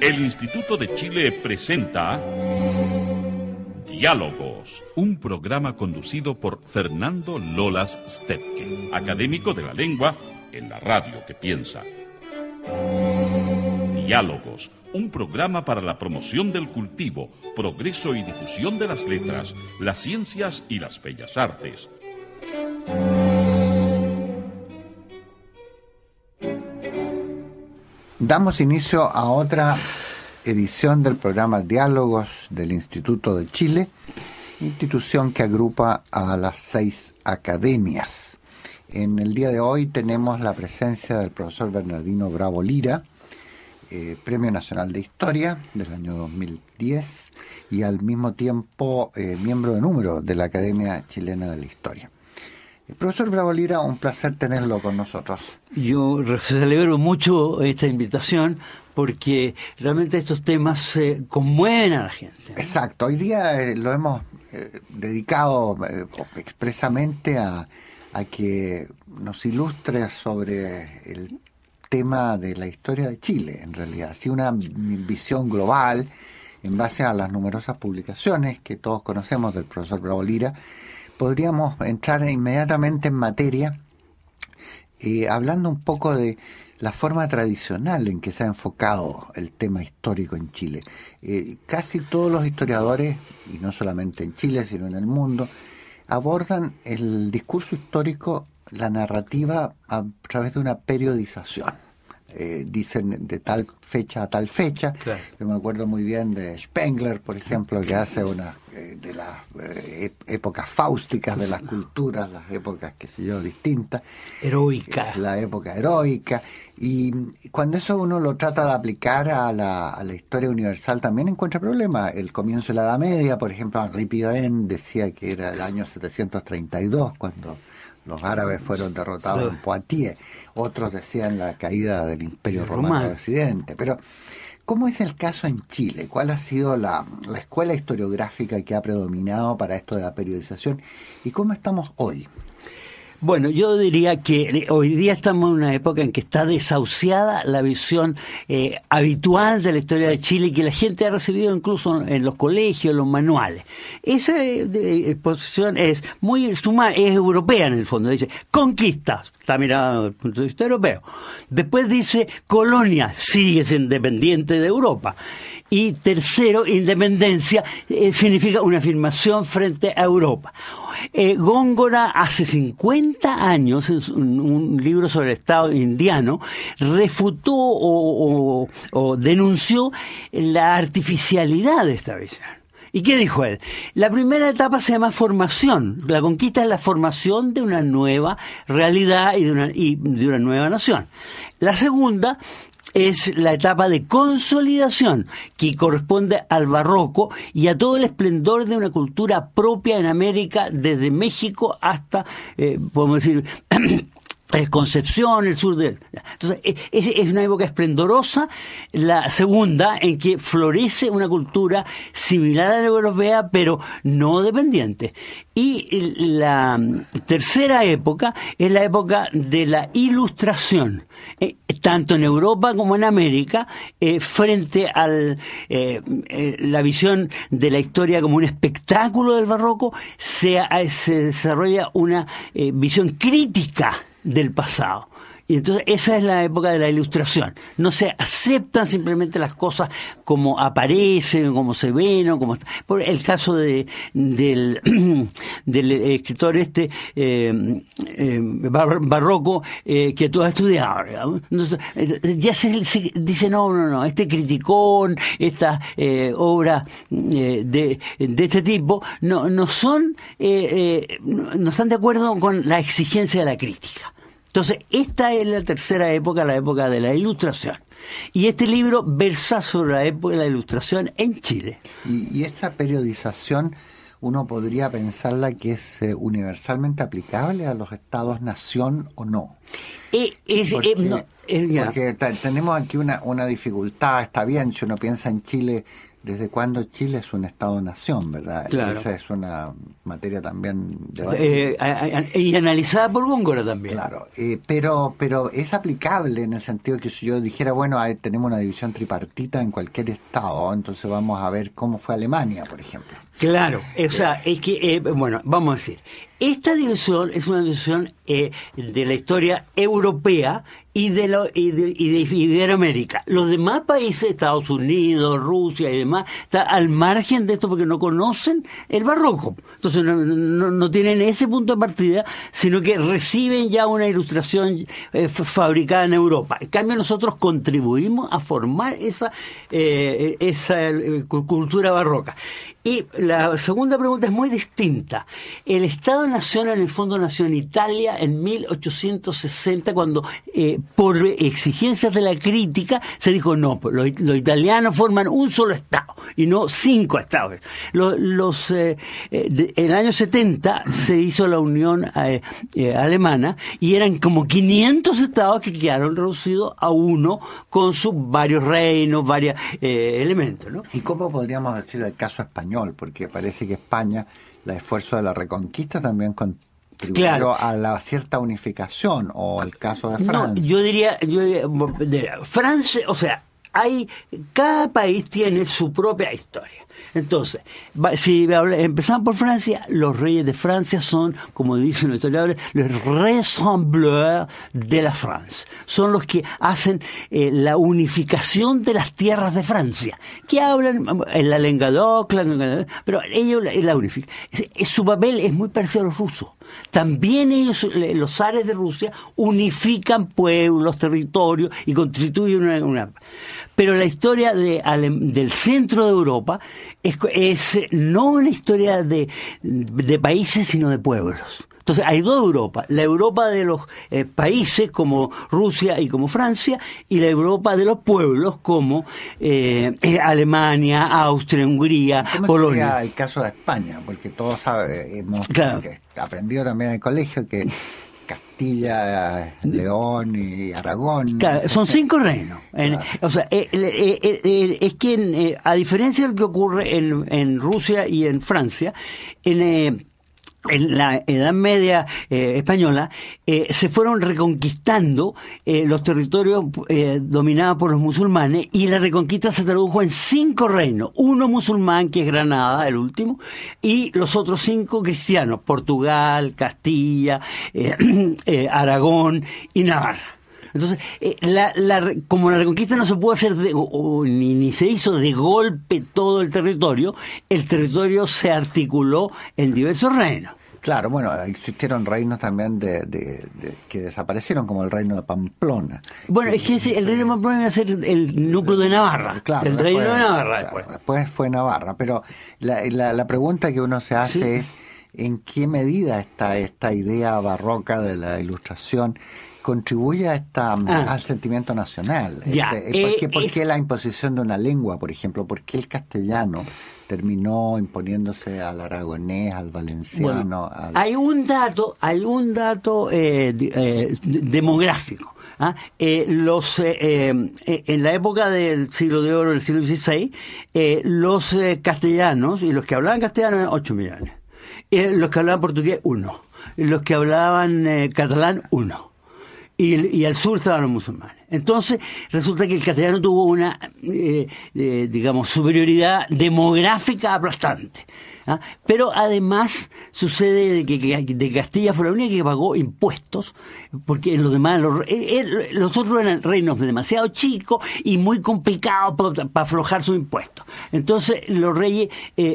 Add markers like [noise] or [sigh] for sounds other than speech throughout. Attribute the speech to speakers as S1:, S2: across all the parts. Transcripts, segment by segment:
S1: El Instituto de Chile presenta Diálogos, un programa conducido por Fernando Lolas Stepke, académico de la lengua en la radio que piensa. Diálogos, un programa para la promoción del cultivo, progreso y difusión de las letras, las ciencias y las bellas artes.
S2: Damos inicio a otra edición del programa Diálogos del Instituto de Chile, institución que agrupa a las seis academias. En el día de hoy tenemos la presencia del profesor Bernardino Bravo Lira, eh, Premio Nacional de Historia del año 2010 y al mismo tiempo eh, miembro de número de la Academia Chilena de la Historia. Profesor Bravo Lira, un placer tenerlo con nosotros.
S3: Yo celebro mucho esta invitación porque realmente estos temas eh, conmueven a la gente.
S2: Exacto, hoy día eh, lo hemos eh, dedicado expresamente a, a que nos ilustre sobre el tema de la historia de Chile, en realidad, así una visión global en base a las numerosas publicaciones que todos conocemos del profesor Bravo Lira podríamos entrar inmediatamente en materia eh, hablando un poco de la forma tradicional en que se ha enfocado el tema histórico en Chile. Eh, casi todos los historiadores, y no solamente en Chile, sino en el mundo, abordan el discurso histórico, la narrativa, a través de una periodización. Eh, dicen de tal fecha a tal fecha. Yo me acuerdo muy bien de Spengler, por ejemplo, que hace una eh, de eh, las épocas fáusticas de las culturas, las épocas, que sé yo, distintas. Heroica. La época heroica. Y cuando eso uno lo trata de aplicar a la, historia universal también encuentra problemas. El comienzo de la Edad Media, por ejemplo, Henri decía que era el año 732 cuando los árabes fueron derrotados en Poitiers, otros decían la caída del Imperio Romano, de Occidente. Pero, ¿cómo es el caso en Chile? ¿Cuál ha sido la escuela historiográfica que ha predominado para esto de la periodización? ¿Y cómo estamos hoy?
S3: Bueno, yo diría que eh, hoy día estamos en una época en que está desahuciada la visión eh, habitual de la historia de Chile que la gente ha recibido incluso en los colegios, en los manuales. Esa exposición eh, es muy suma, es europea en el fondo. Dice conquistas, está mirando desde el punto de vista europeo. Después dice colonia, sigue independiente de Europa. Y tercero, independencia eh, significa una afirmación frente a Europa. Eh, Góngora hace 50 años, en un, libro sobre el Estado indiano, refutó o, denunció la artificialidad de esta visión. ¿Y qué dijo él? La primera etapa se llama formación. La conquista es la formación de una nueva realidad y de una, y de una nueva nación. La segunda es la etapa de consolidación que corresponde al barroco y a todo el esplendor de una cultura propia en América desde México hasta, eh, podemos decir, [clears throat] Preconcepción, el sur del Entonces, e-, es, una época esplendorosa, la segunda, en que florece una cultura similar a la europea, pero no dependiente. Y la mm, tercera época es la época de la ilustración, eh, tanto en Europa como en América, eh, frente a eh, la visión de la historia como un espectáculo del barroco, se desarrolla una visión crítica del pasado. Y entonces esa es la época de la ilustración. No se aceptan simplemente las cosas como aparecen, como se ven, o como por el caso de, del, [clears throat] eh, escritor este eh, eh, barroco que tú has estudiado. ya se, dice no, no, no, este criticón, estas obras de, de, este tipo, no, no son, no están de acuerdo con la exigencia de la crítica. Entonces, esta es la tercera época, la época de la ilustración. Y este libro versa sobre la época de la ilustración en
S2: Chile. Y, esa periodización uno podría pensarla que es eh, universalmente aplicable a los estados-nación o no. Eh, eh, porque, tenemos aquí una dificultad, está bien, si uno piensa en Chile desde cuándo Chile es un Estado-nación, ¿verdad? Esa es una materia también
S3: eh, eh, y analizada por Góngora también. Claro,
S2: eh, pero, pero es aplicable en el sentido que si yo dijera, bueno, tenemos una división tripartita en cualquier Estado, entonces vamos a ver cómo fue Alemania, por ejemplo.
S3: Claro, o sea, es que, eh, bueno, vamos a decir, esta división es una división eh, de la historia europea y de, y de, y de, Iberoamérica. Los demás países, Estados Unidos, Rusia y demás, están al margen de esto porque no conocen el barroco. Entonces no, tienen ese punto de partida, sino que reciben ya una ilustración eh, fabricada en Europa. En cambio, nosotros contribuimos a formar esa, esa cultura barroca. Y la segunda pregunta es muy distinta. El Estado Nacional, en el Fondo Nación Italia en 1860, cuando eh, por exigencias de la crítica se dijo, no, pues, los, italianos forman un solo Estado y no cinco Estados. Los, eh, eh, en el año 70 se hizo la Unión Alemana y eran como 500 Estados que quedaron reducidos a uno con sus varios reinos, varios elementos. ¿Y cómo
S2: podríamos decir el caso español? porque parece que España, el esfuerzo de la reconquista también contribuyó claro. a la cierta unificación, o el caso de Francia. No, yo
S3: diría, yo Francia, o sea, hay, cada país tiene su propia historia. Entonces, si empezamos por Francia, los reyes de Francia son, como dicen los historiadores, los ressembleurs de la France. Son los que hacen eh, la unificación de las tierras de Francia, que hablan en la lengua pero ellos la, unifican. Su papel es muy parecido a los rusos. También ellos, los zares de Rusia, unifican pueblos, territorios y constituyen una... Pero la historia de del centro de Europa es, no una historia de, países, sino de pueblos. Entonces hay dos Europa: la Europa de los eh, países como Rusia y como Francia y la Europa de los pueblos como eh, eh Alemania, Austria, Hungría, Polonia. Sería el
S2: caso de España, porque todos sabemos, eh, hemos aprendido también en el colegio que Castilla, León y Aragón. Claro, son este, cinco
S3: reinos. O sea, eh, eh, eh, es que a diferencia de lo que ocurre en, en Rusia y en Francia, en en la Edad Media eh, española, eh, se fueron reconquistando eh, los territorios dominados por los musulmanes y la reconquista se tradujo en cinco reinos, uno musulmán, que es Granada, el último, y los otros cinco cristianos, Portugal, Castilla, [clears throat] Aragón y Navarra. Entonces, eh, como la reconquista no se pudo hacer de, ni, se hizo de golpe todo el territorio, el territorio se articuló en diversos reinos. Claro, bueno,
S2: existieron reinos también de, que desaparecieron, como el reino de Pamplona.
S3: Bueno, es que el reino de Pamplona iba a ser el núcleo de Navarra. Eh, claro, el reino de Navarra. Después. después
S2: fue Navarra, pero la, pregunta que uno se hace es en qué medida está esta idea barroca de la ilustración contribuye a esta, mm, ah. al sentimiento nacional. Ya. Este, eh, ¿por, eh, qué, la imposición de una lengua, por ejemplo? ¿Por qué el castellano terminó imponiéndose al aragonés, al valenciano? Hay
S3: un dato, hay un dato eh, demográfico. ¿ah? los, en la época del siglo de oro, del siglo XVI, los castellanos y los que hablaban castellano eran 8 millones. los que hablaban portugués, 1. Los que hablaban catalán, uno y, el sur estaban los musulmanes. Entonces, resulta que el castellano tuvo una, eh, digamos, superioridad demográfica aplastante. ¿ah? Pero además sucede que, de Castilla fue la única que pagó impuestos, porque los demás, los, eh, eh, otros eran reinos demasiado chicos y muy complicados para aflojar sus impuestos. Entonces, los reyes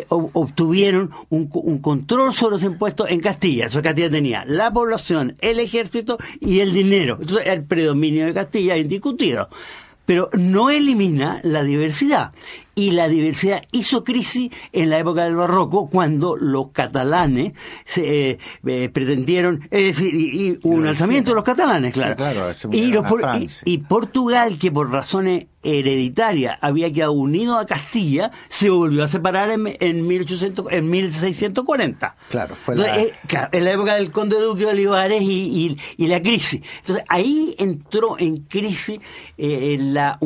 S3: obtuvieron un, control sobre los impuestos en Castilla. Eso Castilla tenía la población, el ejército y el dinero. Entonces, el predominio de Castilla discutido, pero no elimina la diversidad y la diversidad hizo crisis en la época del barroco cuando los catalanes se, eh, eh, pretendieron, es decir, y, un alzamiento de los catalanes, claro. y, y, Portugal, que por razones hereditarias había quedado unido a Castilla, se volvió a separar en, 1800, en 1640. Claro, fue la... Eh, en la época del conde duque de Olivares y, y, la crisis. Entonces ahí entró en crisis la,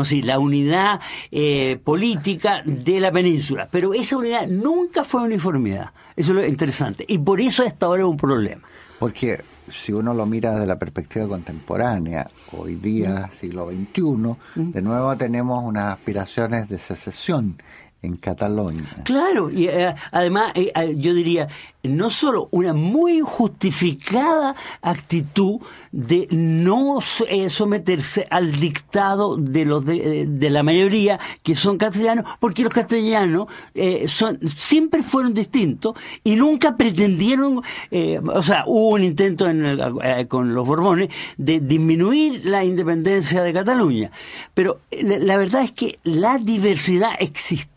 S3: así, la unidad eh, política de la península. Pero esa unidad nunca fue uniformidad. Eso es lo interesante. Y por eso hasta ahora es un problema. Porque si uno lo mira desde la perspectiva contemporánea,
S2: hoy día, siglo XXI, mm. de nuevo tenemos unas aspiraciones de secesión en Cataluña.
S3: Claro, y eh, además eh, eh, yo diría, no solo una muy injustificada actitud de no someterse al dictado de los de, la mayoría que son castellanos, porque los castellanos son siempre fueron distintos y nunca pretendieron, o sea, hubo un intento con los Borbones de disminuir la independencia de Cataluña, pero la, la verdad es que la diversidad existe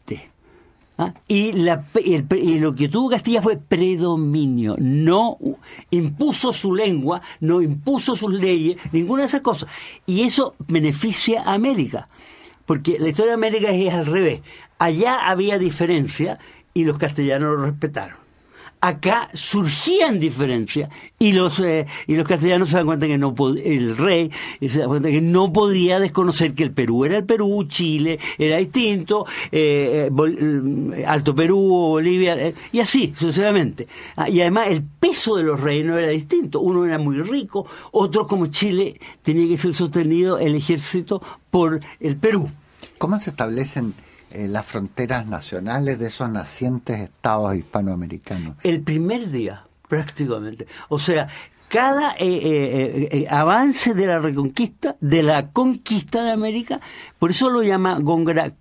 S3: ¿Ah? Y, y, lo que tuvo Castilla fue predominio. No impuso su lengua, no impuso sus leyes, ninguna de esas cosas. Y eso beneficia a América, porque la historia de América es al revés. Allá había diferencia y los castellanos lo respetaron acá surgían diferencias y los eh, y los castellanos se dan cuenta que no el rey eh, se cuenta que no podía desconocer que el Perú era el Perú Chile era distinto eh, mm, Alto Perú Bolivia y así sucesivamente ah, y además el peso de los reinos era distinto uno era muy rico otro como Chile tenía que ser sostenido el ejército por el Perú cómo se establecen eh,
S2: las fronteras nacionales de esos nacientes estados hispanoamericanos. El primer
S3: día, prácticamente. O sea, cada eh, eh, avance de la reconquista, de la conquista de América, por eso lo llama Gongra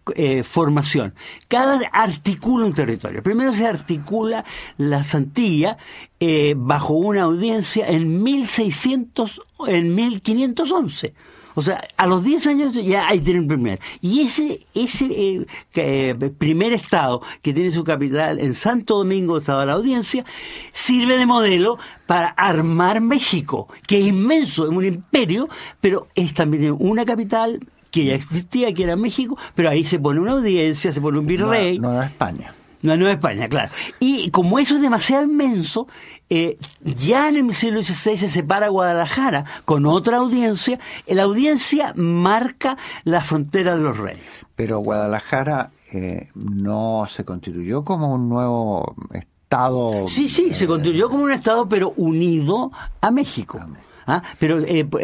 S3: formación. Cada articula un territorio. Primero se articula la Santilla bajo una audiencia en 1600, en 1511. O sea, a los 10 años ya ahí tiene un primer. Y ese, ese eh, eh, primer estado que tiene su capital en Santo Domingo, estado de la audiencia, sirve de modelo para armar México, que es inmenso, es un imperio, pero es también una capital que ya existía, que era México, pero ahí se pone una audiencia, se pone un virrey. no, España. La Nueva España, claro. Y como eso es demasiado inmenso, eh, ya en el siglo XVI se separa Guadalajara con otra audiencia. La audiencia marca la frontera de los reyes. Pero Guadalajara
S2: eh, no se constituyó como un nuevo Estado. Sí,
S3: sí, se eh, constituyó como un Estado, pero unido a México. Ah, pero,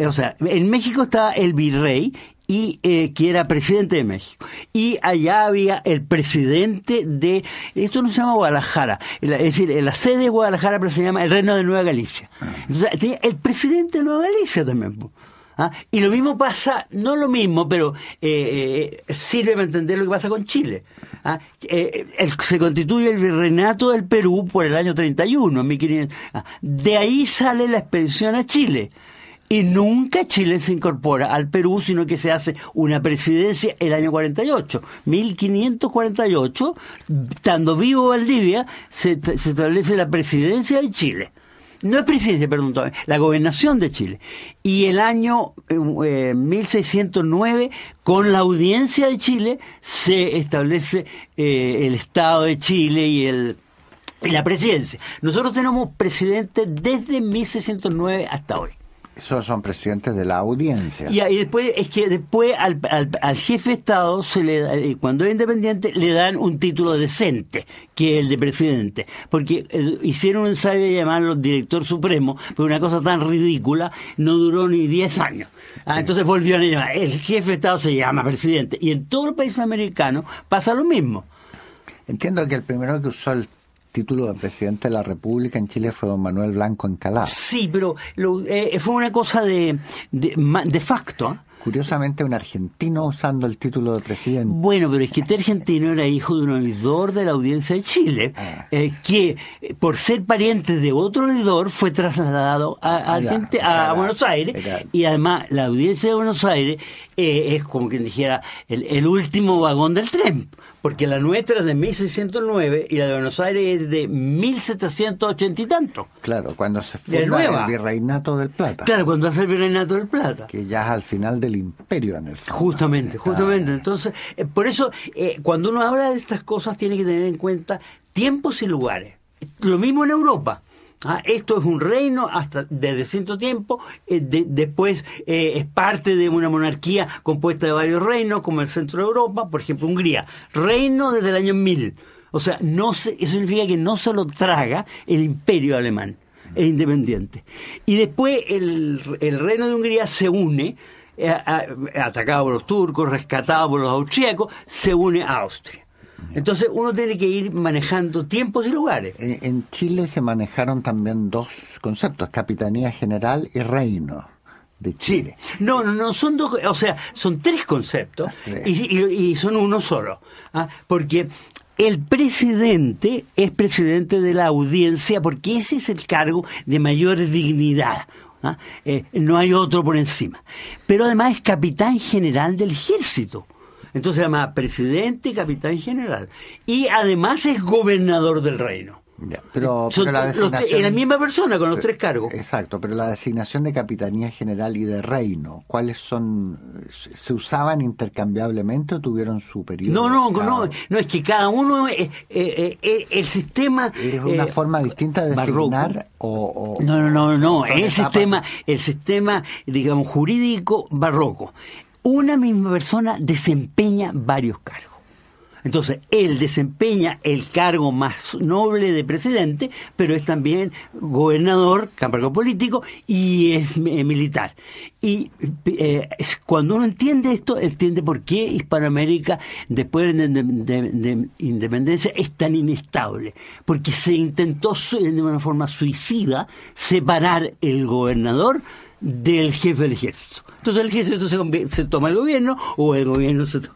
S3: o sea, en México está el virrey y eh, que era presidente de México. Y allá había el presidente de, esto no se llama Guadalajara, es decir, la sede de Guadalajara, pero se llama el Reino de Nueva Galicia. Ah. Entonces, tenía el presidente de Nueva Galicia también. ¿Ah? Y lo mismo pasa, no lo mismo, pero eh, eh sirve para entender lo que pasa con Chile. ¿Ah? Eh, se constituye el virreinato del Perú por el año 31, ¿Ah? De ahí sale la expedición a Chile. Y nunca Chile se incorpora al Perú, sino que se hace una presidencia el año 48. 1548, estando vivo Valdivia, se, establece la presidencia de Chile. No es presidencia, perdón, la gobernación de Chile. Y el año 1609, eh, eh, con la audiencia de Chile, se establece eh, el Estado de Chile y el y la presidencia. Nosotros tenemos presidente desde 1609 hasta hoy. Esos son presidentes de la audiencia. Y, después, es que después al, jefe de Estado, se le, eh, cuando es independiente, le dan un título decente, que es el de presidente. Porque eh, hicieron un ensayo de llamarlo director supremo, pero una cosa tan ridícula no duró ni 10 años. Ah, entonces volvió a llamar. El jefe de Estado se llama presidente. Y en todo el país americano pasa lo mismo. Entiendo que el primero que usó el título de presidente de la República en Chile
S2: fue don Manuel Blanco Encalá.
S3: Sí, pero eh, fue una cosa de, de, facto. ¿ah? Curiosamente, un argentino usando el título de presidente. Bueno, pero es que este argentino era hijo de un oidor de la audiencia de Chile, ah. eh, que eh, por ser pariente de otro oidor fue trasladado a, Buenos Aires. Y además, la audiencia de Buenos Aires es como quien dijera el último vagón del tren porque la nuestra es de 1609 y la de Buenos Aires es de 1780 y tanto. Claro, cuando se funda el Virreinato del Plata. Claro, cuando hace el Virreinato del Plata. Que ya es al final del imperio en el fondo. Justamente, justamente. Entonces, eh, por eso, eh, cuando uno habla de estas cosas, tiene que tener en cuenta tiempos y lugares. Lo mismo en Europa. Ah, esto es un reino hasta desde cierto tiempo, eh, después eh, es parte de una monarquía compuesta de varios reinos, como el centro de Europa, por ejemplo Hungría, reino desde el año 1000. O sea, eso significa que no se lo traga el imperio alemán, es independiente. Y después el, reino de Hungría se une, eh, atacado por los turcos, rescatado por los austríacos, se une a Austria. Entonces uno tiene que ir manejando tiempos y lugares. En Chile se manejaron
S2: también dos conceptos, Capitanía General y Reino de Chile. No,
S3: no, son dos, o sea, son tres conceptos Y, son uno solo. ¿ah? Porque el presidente es presidente de la audiencia porque ese es el cargo de mayor dignidad. ¿ah? Eh, no hay otro por encima. Pero además es capitán general del ejército. Entonces se llama presidente y capitán general. Y además es gobernador del reino. pero, la misma persona con los eh, tres
S2: cargos. Exacto, pero la designación de capitanía general y de reino, ¿cuáles son? ¿Se usaban intercambiablemente o tuvieron su periodo? No, no,
S3: no, es que cada uno, eh, eh, el sistema... Es una forma distinta de designar o, No, no, no, no, el sistema, el sistema, digamos, jurídico barroco una misma persona desempeña varios cargos. Entonces, él desempeña el cargo más noble de presidente, pero es también gobernador, cargo político, y es eh, militar. Y eh, cuando uno entiende esto, entiende por qué Hispanoamérica, después de, la independencia, es tan inestable. Porque se intentó de una forma suicida separar el gobernador del jefe del ejército. Entonces el ejército se, toma el gobierno o el gobierno se toma...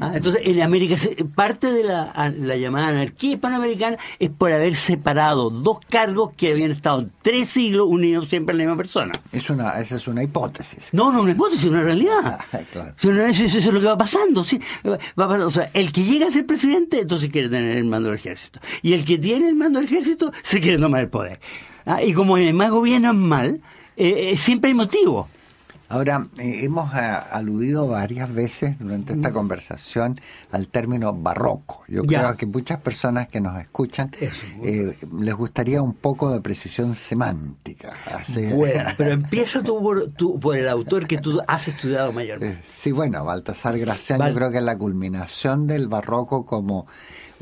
S3: ¿ah? entonces, en América, parte de la, llamada anarquía hispanoamericana es por haber separado dos cargos que habían estado tres siglos unidos siempre a la misma persona. Es una, esa es una hipótesis. No, no una hipótesis, una realidad. [laughs] Ah, es lo que va pasando. el que llega a ser presidente, entonces quiere tener el mando del ejército. Y el que tiene el mando del ejército, se quiere tomar el poder. ¿Ah? y como además gobiernan mal, eh, eh, siempre hay motivo. Ahora,
S2: eh, hemos aludido varias veces durante esta conversación al término barroco. Yo creo que muchas personas que nos escuchan les gustaría un poco de precisión semántica. Bueno, [laughs] pero
S3: empiezo tú por, el autor que tú
S2: has estudiado mayormente. Sí, bueno, Baltasar Gracián, yo creo que es la culminación del barroco como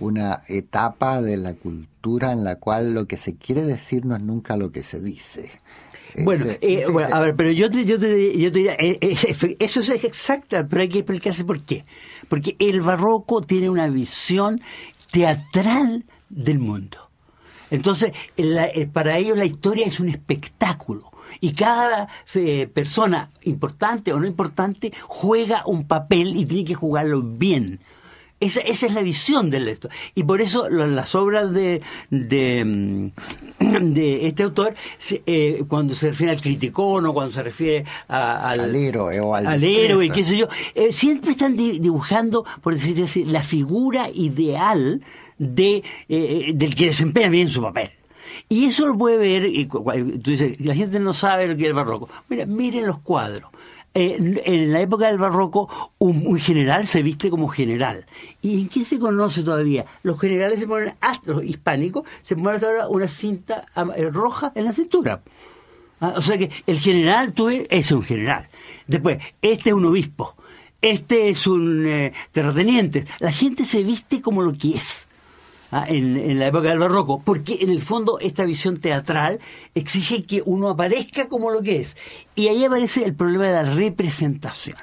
S2: una etapa de la cultura en la cual lo que se quiere decir no es nunca lo que se dice.
S3: Eh, bueno, a ver, pero yo te, yo yo diría, eh, eh, eso es exacto, pero hay que explicarse por qué. Porque el barroco tiene una visión teatral del mundo. Entonces, para ellos la historia es un espectáculo y cada persona importante o no importante juega un papel y tiene que jugarlo bien. Esa, esa es la visión del lector. Y por eso las obras de, de, mm, este autor, eh, cuando se refiere al criticón o cuando se refiere al, héroe o al, qué eh, siempre están dibujando, por decir así, la figura ideal de, eh, del que desempeña bien su papel. Y eso lo puede ver, tú dices, la gente no sabe lo que es el barroco. Mira, miren los cuadros en la época del barroco un, general se viste como general. ¿Y en qué se conoce todavía? Los generales se ponen, hasta ah, los hispánicos, se ponen hasta ahora una cinta eh, roja en la cintura. Ah, o sea que el general tú es un general. Después, este es un obispo. Este es un eh, terrateniente. La gente se viste como lo que es. Ah, en, la época del barroco, porque en el fondo esta visión teatral exige que uno aparezca como lo que es. Y ahí aparece el problema de la representación.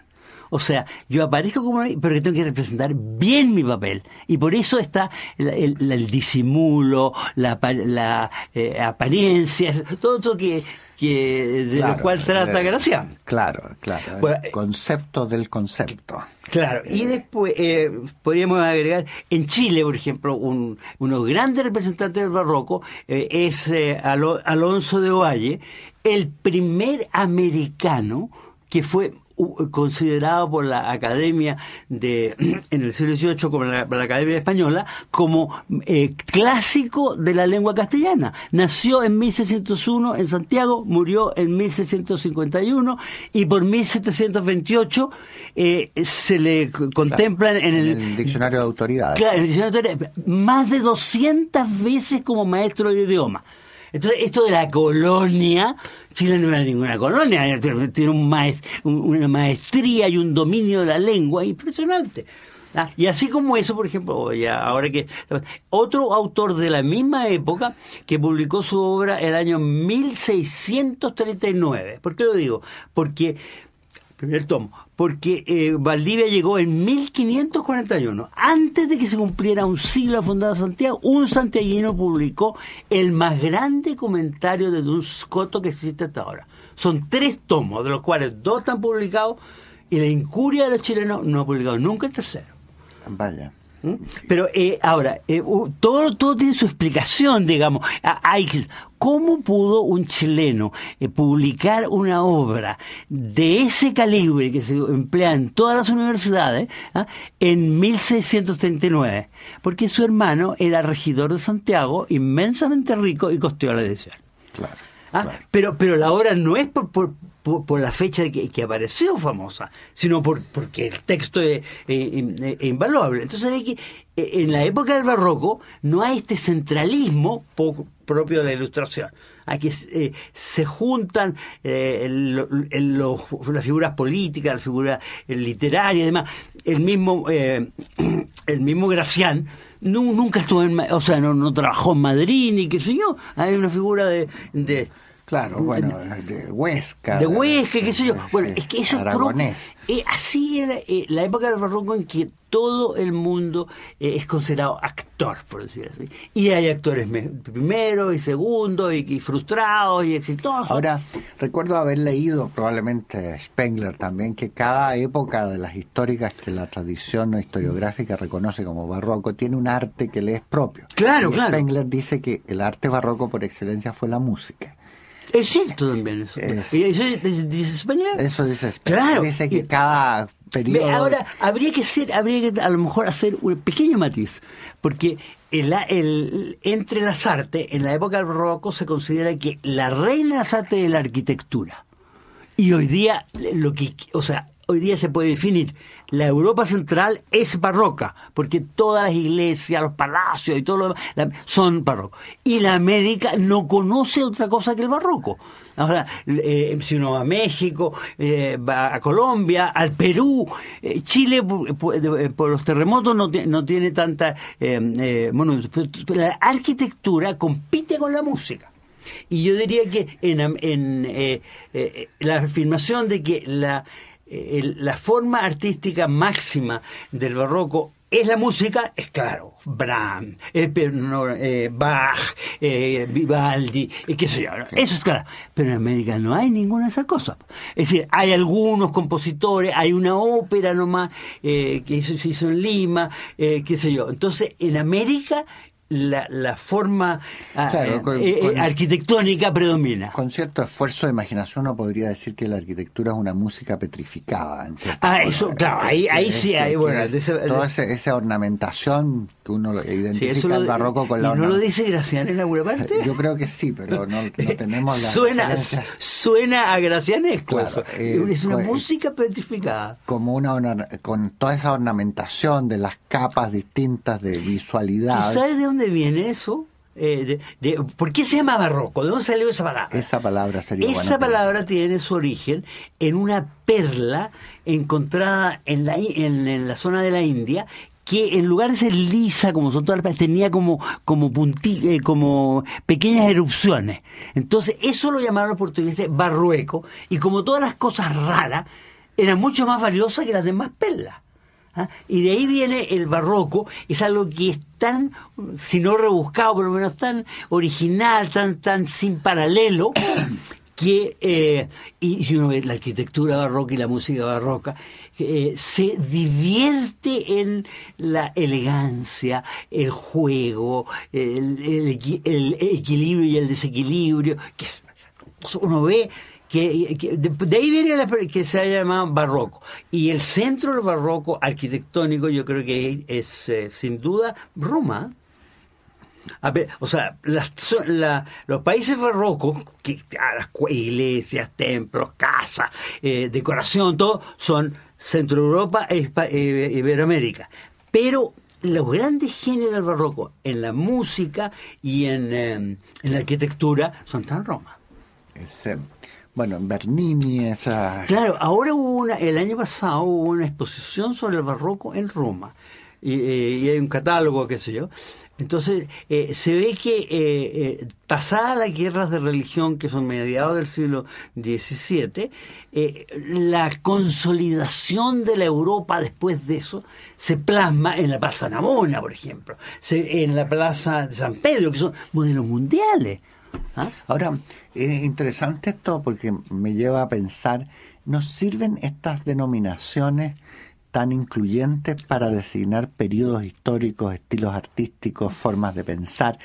S3: O sea, yo aparezco como, pero que tengo que representar bien mi papel. Y por eso está el, disimulo, la, la eh, apariencia, todo eso que, que, de lo cual trata eh, Gracia.
S2: Claro, claro. el eh, concepto del concepto.
S3: Claro, y después eh, podríamos agregar, en Chile, por ejemplo, un, uno grandes representantes del barroco es Alonso de Ovalle, el primer americano que fue considerado por la Academia de [clears throat] en el siglo XVIII como la, Academia Española como eh, clásico de la lengua castellana. Nació en 1601 en Santiago, murió en 1651 y por 1728 eh, se le contempla en, el,
S2: diccionario de autoridad Claro, en el
S3: diccionario de autoridades, más de 200 veces como maestro de idioma. Entonces, esto de la colonia Chile no era ninguna colonia, tiene un una maestría y un dominio de la lengua impresionante. Ah, y así como eso, por ejemplo, oh, ya ahora que otro autor de la misma época que publicó su obra el año 1639. ¿Por qué lo digo? Porque primer tomo, porque eh, Valdivia llegó en 1541, antes de que se cumpliera un siglo fundado Santiago, un santiaguino publicó el más grande comentario de Dun Scoto que existe hasta ahora. Son tres tomos, de los cuales dos están publicados, y la incuria de los chilenos no ha publicado nunca el tercero. Vaya. ¿Mm? Pero eh, ahora, eh, todo, todo tiene su explicación, digamos. ¿Cómo pudo un chileno eh, publicar una obra de ese calibre que se emplea en todas las universidades ah, en 1639? Porque su hermano era regidor de Santiago, inmensamente rico y costeó la edición. Claro. ¿Ah? Pero, pero la obra no es por, por, por, la fecha que, que, apareció famosa, sino porque el texto es, eh, eh, invaluable. Entonces que en la época del barroco no hay este centralismo propio de la ilustración. Aquí eh, se juntan las figuras políticas, las figuras literarias y demás. El mismo, [clears throat] el mismo Gracián nunca estuvo en, o sea, no, no trabajó en Madrid ni qué sé yo. Hay una figura de Claro, bueno, de Huesca. De Huesca, qué sé yo. Bueno, es que eso es eh, así era eh, la época del barroco en que todo el mundo eh, es considerado actor, por decir así. Y hay actores primero y segundo y, frustrados y exitosos. Ahora,
S2: recuerdo haber leído probablemente Spengler también que cada época de las históricas que la tradición historiográfica reconoce como barroco tiene un arte que le es propio. Claro, claro. Spengler dice que el arte barroco por excelencia fue
S3: la música es cierto también eso. Y ¿Eso dice Spengler? Eso dice Spengler. Claro. Dice que cada periodo... Ahora, habría que ser, habría que a lo mejor hacer un pequeño matiz, porque el, entre las artes, en la época del barroco se considera que la reina de las artes es la arquitectura. Y hoy día, lo que, o sea, hoy día se puede definir la Europa central es barroca, porque todas las iglesias, los palacios y todo lo demás son barrocos. Y la América no conoce otra cosa que el barroco. Ahora, eh, si uno va a México, eh, va a Colombia, al Perú, eh, Chile por, los terremotos no, tiene tanta... bueno, la arquitectura compite con la música. Y yo diría que en, en la afirmación de que la la forma artística máxima del barroco es la música, es claro, Brahms, eh, eh, Bach, eh, Vivaldi, qué sé yo, eso es claro. Pero en América no hay ninguna de esas cosas. Es decir, hay algunos compositores, hay una ópera nomás que se hizo en Lima, qué sé yo. Entonces, en América la, forma ah, eh, eh, eh, arquitectónica
S2: predomina. Con cierto esfuerzo de imaginación uno podría decir que la arquitectura es una música petrificada. ah, eso, claro, ahí, sí, ahí bueno. toda esa ornamentación
S3: uno lo identificas el barroco con la ¿No lo
S2: dice Gracián en alguna parte? [laughs] Yo creo que sí, pero
S3: no, [laughs] tenemos la. suena, suena a Gracianesco. Claro, eh, es una pues, música petrificada.
S2: Como una con toda esa ornamentación de las capas distintas de visualidad. ¿Tú
S3: sabes de dónde viene eso? Eh, ¿Por qué se llama barroco? ¿De dónde salió esa palabra? Esa palabra sería Esa palabra tiene su origen en una perla encontrada en la, en la zona de la India que en lugar de lisa, como son todas las tenía como, como, eh, como pequeñas erupciones. Entonces, eso lo llamaron los portugueses barroco y como todas las cosas raras, eran mucho más valiosa que las demás perlas. ¿ah? Y de ahí viene el barroco, es algo que es tan, si no rebuscado, por lo menos tan original, tan, tan sin paralelo, [coughs] que, eh, y si uno ve la arquitectura barroca y la música barroca, eh, se divierte en la elegancia, el juego, el, equilibrio y el desequilibrio. uno ve que, de, ahí viene la, que se ha llamado barroco. Y el centro del barroco arquitectónico yo creo que es, eh, sin duda Roma. o sea, los países barrocos, ah, las iglesias, templos, casas, eh, decoración, todo, son Centro Europa e Iberoamérica. Pero los grandes genios del barroco en la música y en, em, la arquitectura son tan Roma.
S2: Es, bueno, Bernini, esa...
S3: Claro, ahora hubo el año pasado hubo una exposición sobre el barroco en Roma. Eh, y, hay un catálogo, qué sé yo. Entonces, eh, se ve que eh, pasadas eh, las guerras de religión, que son mediados del siglo XVII, la consolidación de la Europa después de eso se plasma en la Plaza Namona, por ejemplo, en la Plaza de San Pedro, que son modelos mundiales. ¿ah?
S2: Ahora, es interesante esto porque me lleva a pensar, ¿nos sirven estas denominaciones tan incluyentes para designar periodos históricos, estilos artísticos, formas de pensar.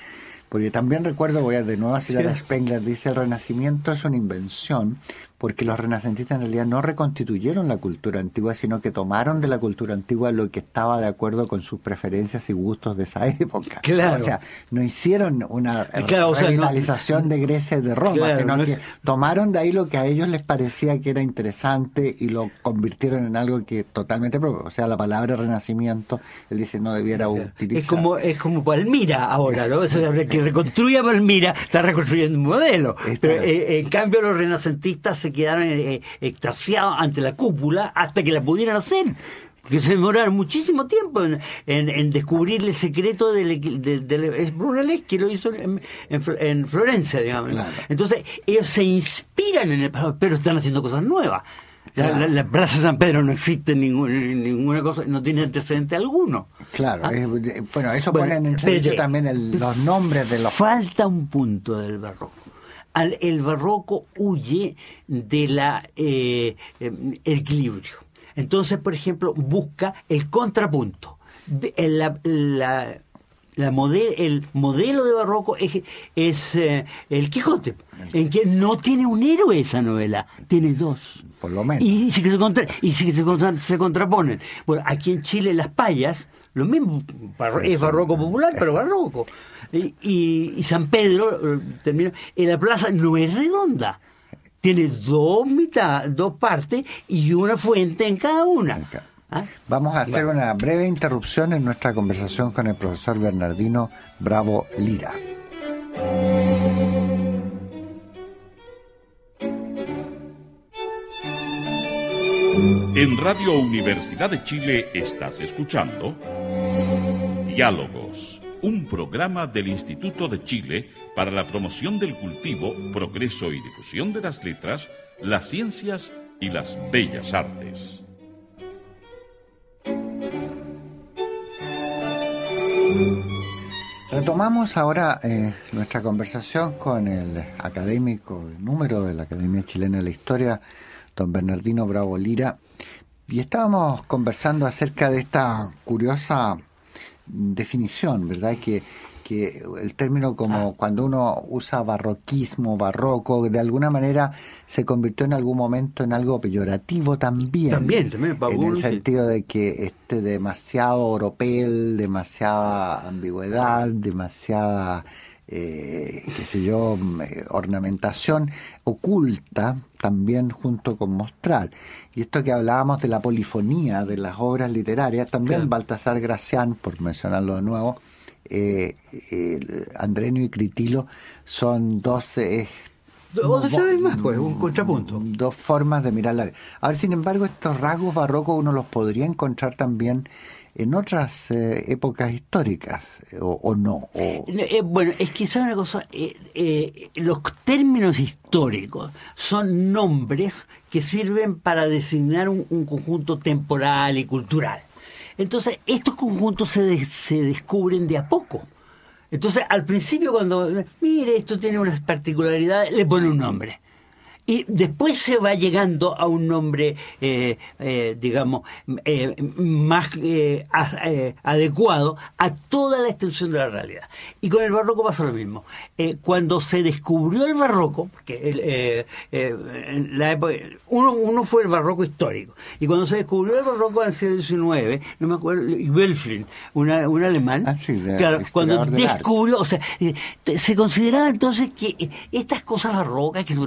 S2: Porque también recuerdo, voy a de nuevo a citar Spengler, dice, el renacimiento es una invención, porque los renacentistas en realidad no reconstituyeron la cultura antigua, sino que tomaron de la cultura antigua lo que estaba de acuerdo con sus preferencias y gustos de esa [laughs] época. O sea, no hicieron una eh, de Grecia y de Roma, sino que tomaron de ahí lo que a ellos les parecía que era interesante y lo convirtieron en algo que totalmente propio. O sea, la palabra renacimiento, él dice, no debiera claro.
S3: utilizar. Es como, es como Palmira ahora, ¿no? que reconstruya Palmira, está reconstruyendo un modelo. Pero eh, en cambio los renacentistas se quedaron eh, eh, extasiados ante la cúpula hasta que la pudieran hacer que se demoraron muchísimo tiempo en, descubrir el secreto del, del, que lo hizo en, Florencia, digamos. Entonces, ellos se inspiran en el pero están haciendo cosas nuevas. La, la, Plaza San Pedro no existe ninguna cosa, no tiene antecedente alguno. Claro, ah. bueno, eso ponen pone en entredicho también los nombres de los... Falta un punto del barro el barroco huye de la eh, em, equilibrio. Entonces, por ejemplo, busca el contrapunto. Eh, la, el modelo de barroco es, eh, el Quijote, en que no tiene un héroe esa novela, tiene dos. Por lo menos. Y, y, se, se, se, contraponen. Bueno, aquí en Chile las payas lo mismo es barroco popular, pero barroco. Y, San Pedro eh, termina. En la plaza no es redonda. Tiene dos mitad, dos partes y una fuente en cada una. ¿Ah?
S2: Vamos a hacer una breve interrupción en nuestra conversación con el profesor Bernardino Bravo Lira.
S1: En Radio Universidad de Chile estás escuchando Diálogos, un programa del Instituto de Chile para la promoción del cultivo, progreso y difusión de las letras, las ciencias y las bellas artes.
S2: Retomamos ahora eh, nuestra conversación con el académico el número de la Academia Chilena de la Historia, don Bernardino Bravo Lira, y estábamos conversando acerca de esta curiosa definición, ¿verdad? Que, que el término como ah. cuando uno usa barroquismo, barroco, de alguna manera se convirtió en algún momento en algo peyorativo también. También, En el sentido de que este demasiado oropel, demasiada ambigüedad, demasiada eh, qué sé yo, mm, eh, ornamentación oculta también junto con mostrar. Y esto que hablábamos de la polifonía de las obras literarias, también Baltasar Gracián, por mencionarlo de nuevo, eh, Andrenio y Critilo son dos... Eh,
S3: dos, pues, un mm,
S2: contrapunto. Dos formas de mirar la vida. sin embargo, estos rasgos barrocos uno los podría encontrar también en otras eh, épocas históricas, eh, o, no. Eh,
S3: bueno, es que sabe una cosa, los términos históricos son nombres que sirven para designar un, conjunto temporal y cultural. Entonces, estos conjuntos se, se descubren de a poco. Entonces, al principio cuando, mire, esto tiene unas particularidades, le pone un nombre. Y después se va llegando a un nombre, eh, eh, digamos, eh, más adecuado a toda la extensión de la realidad. Y con el barroco pasa lo mismo. cuando se descubrió el barroco, porque uno, fue el barroco histórico, y cuando se descubrió el barroco en el siglo XIX, no me acuerdo, y una, un alemán, ah, cuando descubrió, o sea, se consideraba entonces que estas cosas barrocas que se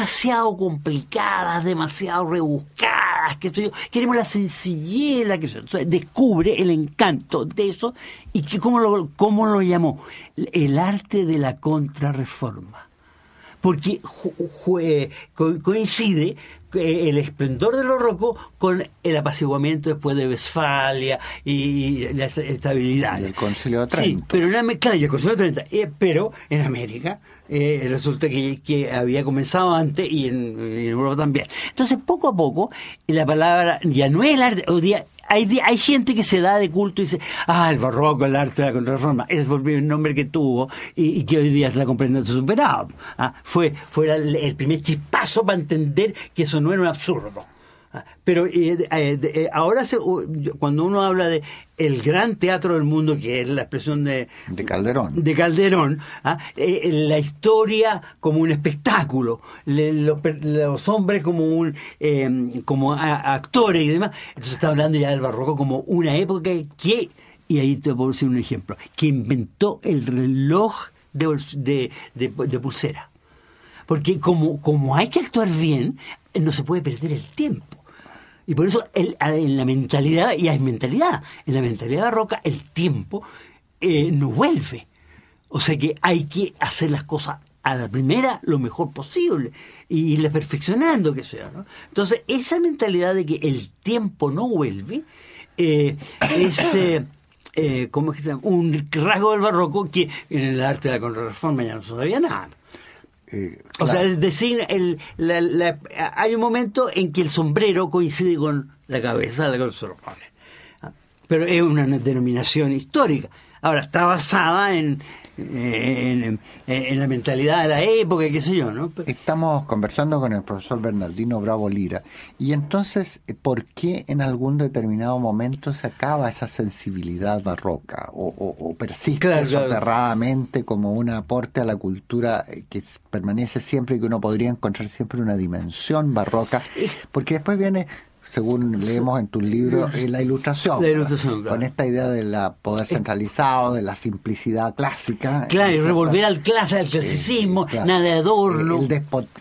S3: demasiado complicadas, demasiado rebuscadas, que yo, queremos la sencillez, la que descubre el encanto de eso y que, ¿cómo, cómo lo llamó? El arte de la contrarreforma porque coincide eh, el esplendor del barroco con el apaciguamiento después de Vesfalia y la estabilidad. El Concilio de Trento. Sí, eh, pero en América, claro, el Concilio de Trento, pero en América resulta que, había comenzado antes y en, Europa también. Entonces, poco a poco, la palabra ya no es el arte, día hay, hay, gente que se da de culto y dice, ah, el barroco, el arte de la contrarreforma, ese fue el primer nombre que tuvo y, que hoy día la completamente superado. ¿ah? Fue, fue el primer chispazo para entender que eso no era un absurdo. Ah, pero eh, eh, eh, ahora cuando uno habla de el gran teatro del mundo, que es la expresión de, de Calderón, de Calderón ah, la historia como un espectáculo, los hombres como un em, como actores y demás, entonces está hablando ya del barroco como una época que, y ahí te puedo decir un ejemplo, que inventó el reloj de, de pulsera. Porque como, como hay que actuar bien, no se puede perder el tiempo. Y por eso el, en la mentalidad, y hay mentalidad, en la mentalidad barroca el tiempo eh, no vuelve. O sea que hay que hacer las cosas a la primera lo mejor posible y irlas perfeccionando, que sea. Entonces, esa mentalidad de que el tiempo no vuelve eh, es... Eh, eh un rasgo del barroco que en el arte de la contrarreforma ya no se sabía nada. Eh, o sea, es decir, el, hay un momento en que el sombrero coincide con la cabeza del la ah, Pero es una denominación histórica. Ahora, está basada en, en, la mentalidad de la época,
S2: qué sé yo, ¿no? Estamos conversando con el profesor Bernardino Bravo Lira. Y entonces, eh, ¿por qué en algún determinado momento se acaba esa sensibilidad barroca o, persiste soterradamente como un aporte a la cultura eh, que permanece siempre y que uno podría encontrar siempre una dimensión barroca? Porque después viene según leemos en tus libros, la ilustración. Con esta idea del poder centralizado, de la simplicidad clásica. Claro, y revolver al,
S3: clase, clasicismo,
S2: nadador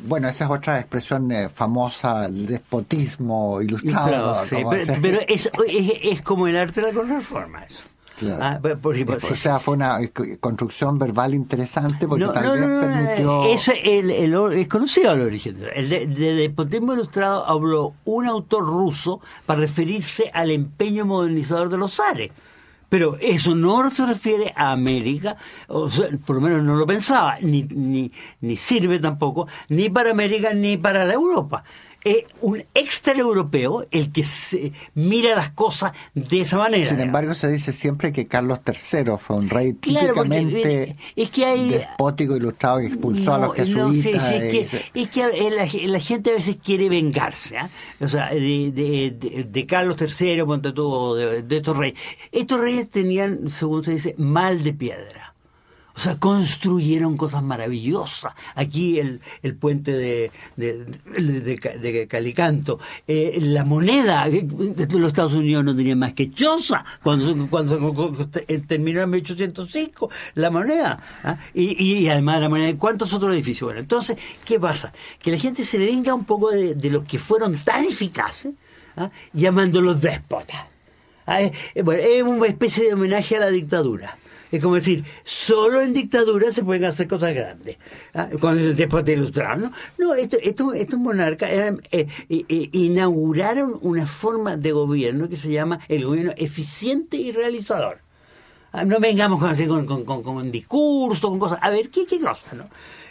S2: bueno, esa es otra expresión eh, famosa, el despotismo ilustrado. Claro, pero,
S3: es, es, como el arte de la reforma, eso o ah,
S2: sea, fue una eh, construcción verbal interesante porque no, tal vez no, permitió... Es,
S3: el, es conocido el origen. de, Ilustrado habló un autor ruso para referirse al empeño modernizador de los ares, Pero eso no se refiere a América, o por lo menos no lo pensaba, ni, ni, ni sirve tampoco, ni para América ni para la Europa es eh, un europeo el que mira las cosas de esa manera. Sin embargo, se dice siempre que Carlos
S2: III fue un rey típicamente es que hay, despótico, ilustrado, que expulsó a los jesuitas. es,
S3: que, la, gente a veces quiere vengarse, ¿ah? o sea, de, Carlos III, de, de estos reyes. Estos reyes tenían, según se dice, mal de piedra. O sea, construyeron cosas maravillosas. Aquí el, el puente de, Calicanto. Eh, la moneda eh, los Estados Unidos no tenían más que choza cuando, cuando, eh, terminó en 1805 la moneda. ¿ah? Y, y, además la moneda cuántos otros edificios. Bueno, entonces, ¿qué pasa? Que la gente se venga un poco de, los que fueron tan eficaces ¿ah? llamándolos déspotas. Ah, bueno, es una especie de homenaje a la dictadura. Es como decir, solo en dictadura se pueden hacer cosas grandes. Ah, después de el despote No, estos esto, monarcas eh, eh, eh, inauguraron una forma de gobierno que se llama el gobierno eficiente y realizador. Ah, no vengamos con, con, con, discurso, con cosas. A ver, ¿qué, qué cosa? ¿no?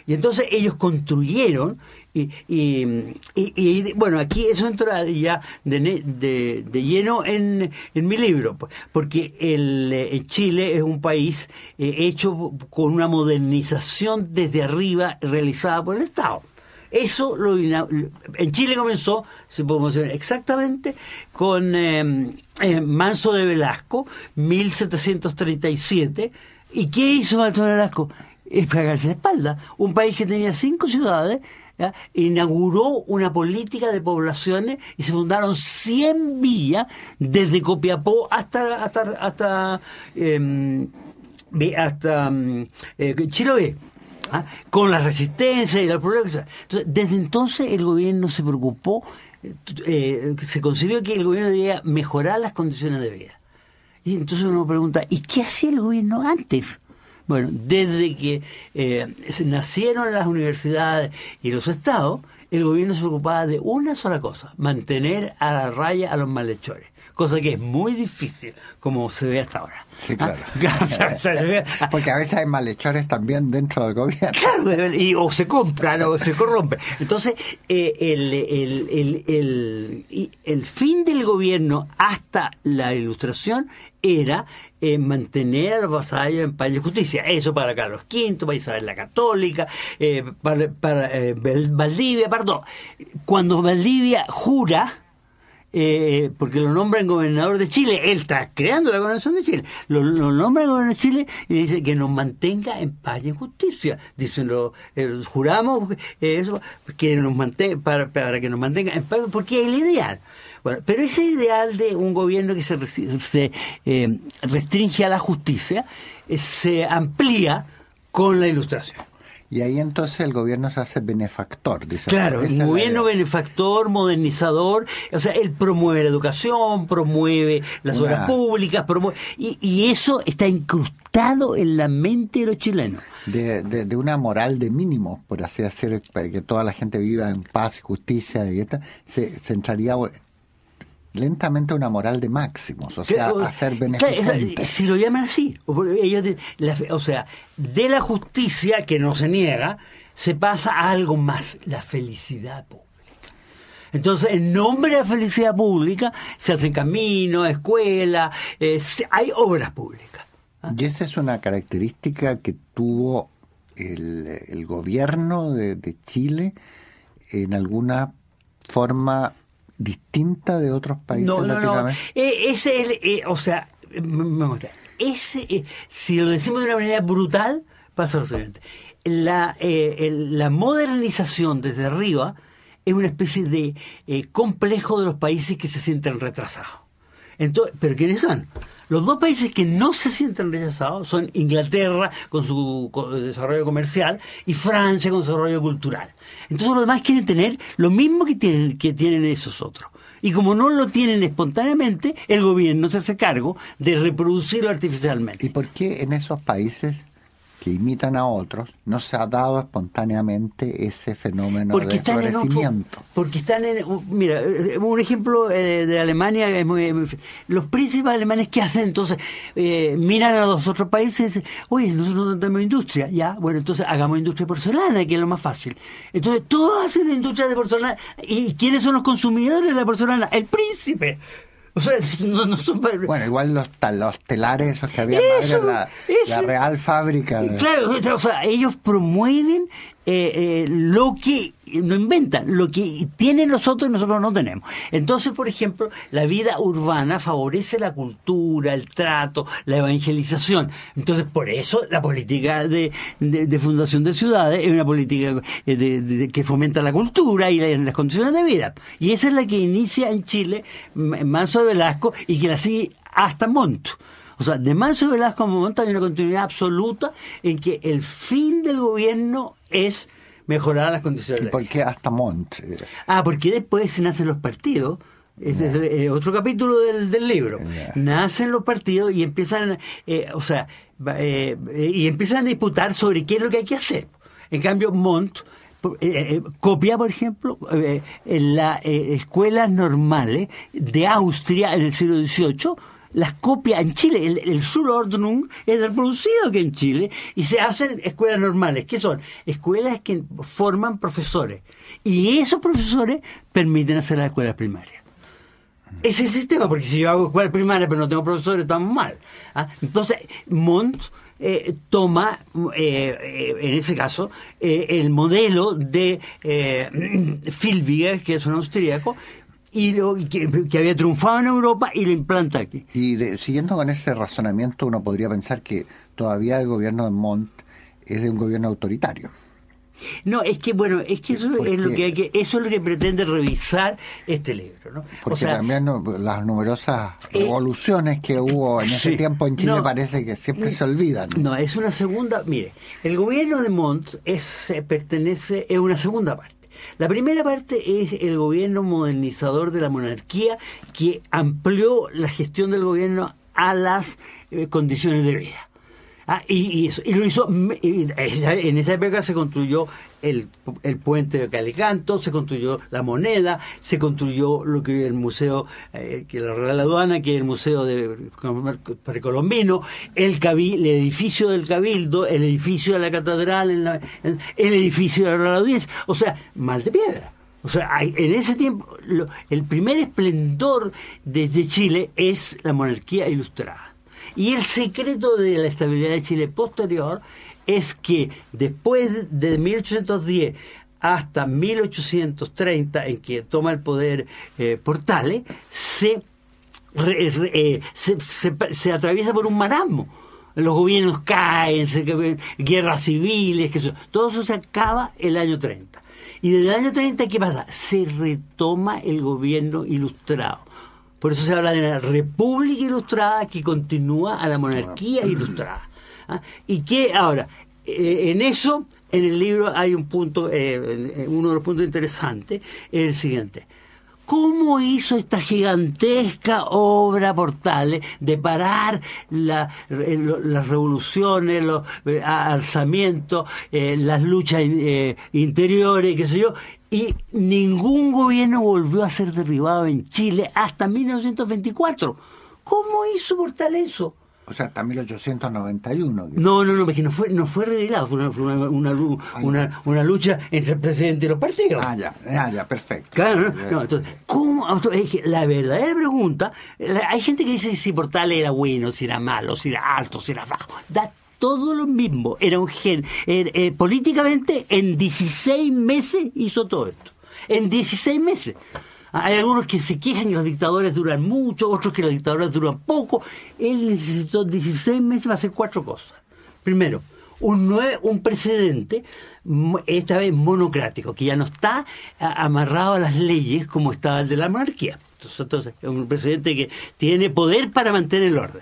S3: Y entonces ellos construyeron y, y, y, bueno, aquí eso entra ya de, de, de lleno en, mi libro, pues, porque el, eh, Chile es un país eh, hecho con una modernización desde arriba realizada por el Estado. Eso lo en Chile comenzó, si podemos decir exactamente, con em, em, Manso de Velasco, 1737. ¿Y qué hizo Manso de Velasco? Es fragarse de espalda. Un país que tenía cinco ciudades inauguró una política de poblaciones y se fundaron 100 vías desde Copiapó hasta hasta hasta em, em, eh, Chiloé. ¿ah? con la resistencia y los problemas. Entonces, desde entonces el gobierno se preocupó, eh, se concibió que el gobierno debía mejorar las condiciones de vida. Y entonces uno pregunta, ¿y qué hacía el gobierno antes? Bueno, desde que eh, nacieron las universidades y los estados, el gobierno se ocupaba de una sola cosa, mantener a la raya a los malhechores cosa que es muy difícil, como se ve hasta ahora. Sí, ah,
S2: claro. [laughs] [laughs] Porque a veces hay malhechores también dentro del gobierno.
S3: Claro, y, o se compran o se corrompen. Entonces, eh, el, fin del gobierno hasta la ilustración era eh, mantener los vasallos en paz y justicia. Eso para Carlos V, para Isabel la Católica, eh, para, eh, Valdivia, perdón. Cuando Valdivia jura, eh, porque lo nombran gobernador de Chile, él está creando la gobernación de Chile, lo, nombra nombran gobernador de Chile y dice que nos mantenga en paz y justicia, dicen lo juramos eso, que nos mantenga, para, para que nos mantenga en paz, porque es el ideal. Bueno, pero ese ideal de un gobierno que se, eh, restringe a la justicia eh, se amplía con la ilustración. Y ahí entonces el gobierno se
S2: hace benefactor, dice. Claro, un gobierno
S3: benefactor, modernizador, o sea, él promueve la educación, promueve las obras públicas, promueve... Y, eso está incrustado en la mente de los chilenos. De, una moral de mínimo, por así
S2: hacer, para que toda la gente viva en paz y justicia, y esta, se centraría lentamente una moral de máximos, o sea, hacer a
S3: si lo llaman así, o sea, de la justicia que no se niega, se pasa a algo más, la felicidad pública. Entonces, en nombre de la felicidad pública, se hacen caminos, escuelas, eh, hay obras públicas. ¿ah?
S2: Y esa es una característica que tuvo el, gobierno de Chile en alguna forma distinta de otros países no, no, no. Eh,
S3: ese es, eh, o sea, eh, me gusta. Ese, si lo decimos de una manera brutal, pasa lo siguiente. La, la modernización desde arriba es una especie de complejo de los países que se sienten retrasados. Entonces, ¿Pero quiénes son? Los dos países que no se sienten rechazados son Inglaterra con su eh, desarrollo comercial y Francia con su desarrollo cultural. Entonces los demás quieren tener lo mismo que tienen, que esos otros. Y como no lo tienen espontáneamente, el gobierno se hace cargo de reproducirlo artificialmente. ¿Y por
S2: qué en esos países que imitan a otros, no se ha dado espontáneamente ese fenómeno de porque están
S3: en... Mira, eh, un ejemplo eh, de Alemania Los príncipes alemanes, ¿qué hacen? Entonces, eh, miran a los otros países y dicen, oye, nosotros no tenemos industria, ya, bueno, entonces hagamos industria de porcelana, que es lo más fácil. Entonces, todos hacen industria de porcelana. ¿Y quiénes son los consumidores de la porcelana? El príncipe. O sea, no, no super... Bueno, igual los,
S2: los telares esos que había eso, la, la, real
S3: fábrica. Claro, o sea, ellos promueven eh, eh, lo que no inventan, lo que tienen nosotros y nosotros no tenemos. Entonces, por ejemplo, la vida urbana favorece la cultura, el trato, la evangelización. Entonces, por eso la política de, fundación de ciudades es una política eh, que fomenta la cultura y las condiciones de vida. Y esa es la que inicia en Chile Manso de Velasco y que la sigue hasta Monto. O sea, de Manso y Velasco Montt hay una continuidad absoluta en que el fin del gobierno es mejorar las condiciones. ¿Y por
S2: qué hasta Montt? Eh?
S3: Ah, porque después se nacen los partidos. es eh, otro capítulo del, libro. Nacen los partidos y empiezan, eh, o sea, y empiezan a disputar sobre qué es lo que hay que hacer. En cambio, Montt copia, por ejemplo, las escuelas normales de Austria en el siglo XVIII las copias en Chile, el, el Schulordnung es reproducido que en Chile y se hacen escuelas normales, ¿qué son escuelas que forman profesores y esos profesores permiten hacer las escuelas primarias. Ese es el sistema, porque si yo hago escuelas primarias pero no tengo profesores, tan mal. ¿ah? Entonces, Montt eh, toma, eh, eh, en ese caso, el modelo de [clears throat] Filbiger, que es un austríaco, y lo, que,
S2: había triunfado en Europa y lo implanta aquí. Y siguiendo con ese razonamiento, uno podría pensar que todavía el gobierno de Montt es de un gobierno autoritario.
S3: No, es que bueno, es que eso es lo que, eso es lo que pretende revisar este libro, ¿no? Porque también
S2: las numerosas eh, revoluciones que hubo en ese tiempo en Chile parece que siempre se
S3: olvidan. No, es una segunda, mire, el gobierno de Montt pertenece es una segunda parte. La primera parte es el gobierno modernizador de la monarquía que amplió la gestión del gobierno a las eh, condiciones de vida. Ah, y, lo hizo, eh, en esa época se construyó el, puente de Calicanto, se construyó la moneda, se construyó lo que el museo, eh, que la Real Aduana, que el museo de precolombino, el, edificio del Cabildo, el edificio de la catedral, el edificio de la Real Audiencia, o sea, mal de piedra. O sea, en ese tiempo, el primer esplendor desde Chile es la monarquía ilustrada. Y el secreto de la estabilidad de Chile posterior es que después de 1810 hasta 1830, en que toma el poder eh, Portale eh, se, se, atraviesa por un marasmo. Los gobiernos caen, guerras civiles, todo eso se acaba el año 30. Y desde el año 30, ¿qué pasa? Se retoma el gobierno ilustrado. Por eso se habla de la república ilustrada que continúa a la monarquía ilustrada. ¿Ah? Y que ahora, eh, en eso, en el libro hay un punto, eh, uno de los puntos interesantes, es el siguiente. ¿Cómo hizo esta gigantesca obra Portales de parar eh, las revoluciones, los alzamientos, las luchas interiores, qué sé yo? Y ningún gobierno volvió a ser derribado en Chile hasta 1924. ¿Cómo hizo Portales eso? O sea, hasta 1891. No, no, no, porque no fue, no fue fue, una, una, lucha entre el presidente y los partidos. Ah, ya, ah, perfecto. Claro, no, entonces, ¿cómo? La verdadera pregunta, hay gente que dice si Portal era bueno, si era malo, si era alto, si era bajo. Da todo lo mismo, era un gen. Er, eh, políticamente, en 16 meses hizo todo esto. En 16 meses. Hay algunos que se quejan que los dictadores duran mucho, otros que los dictadores duran poco. Él necesitó 16 meses para hacer cuatro cosas. Primero, un, nuevo, un precedente, esta vez monocrático, que ya no está amarrado a las leyes como estaba el de la monarquía. Entonces, es un presidente que tiene poder para mantener el orden.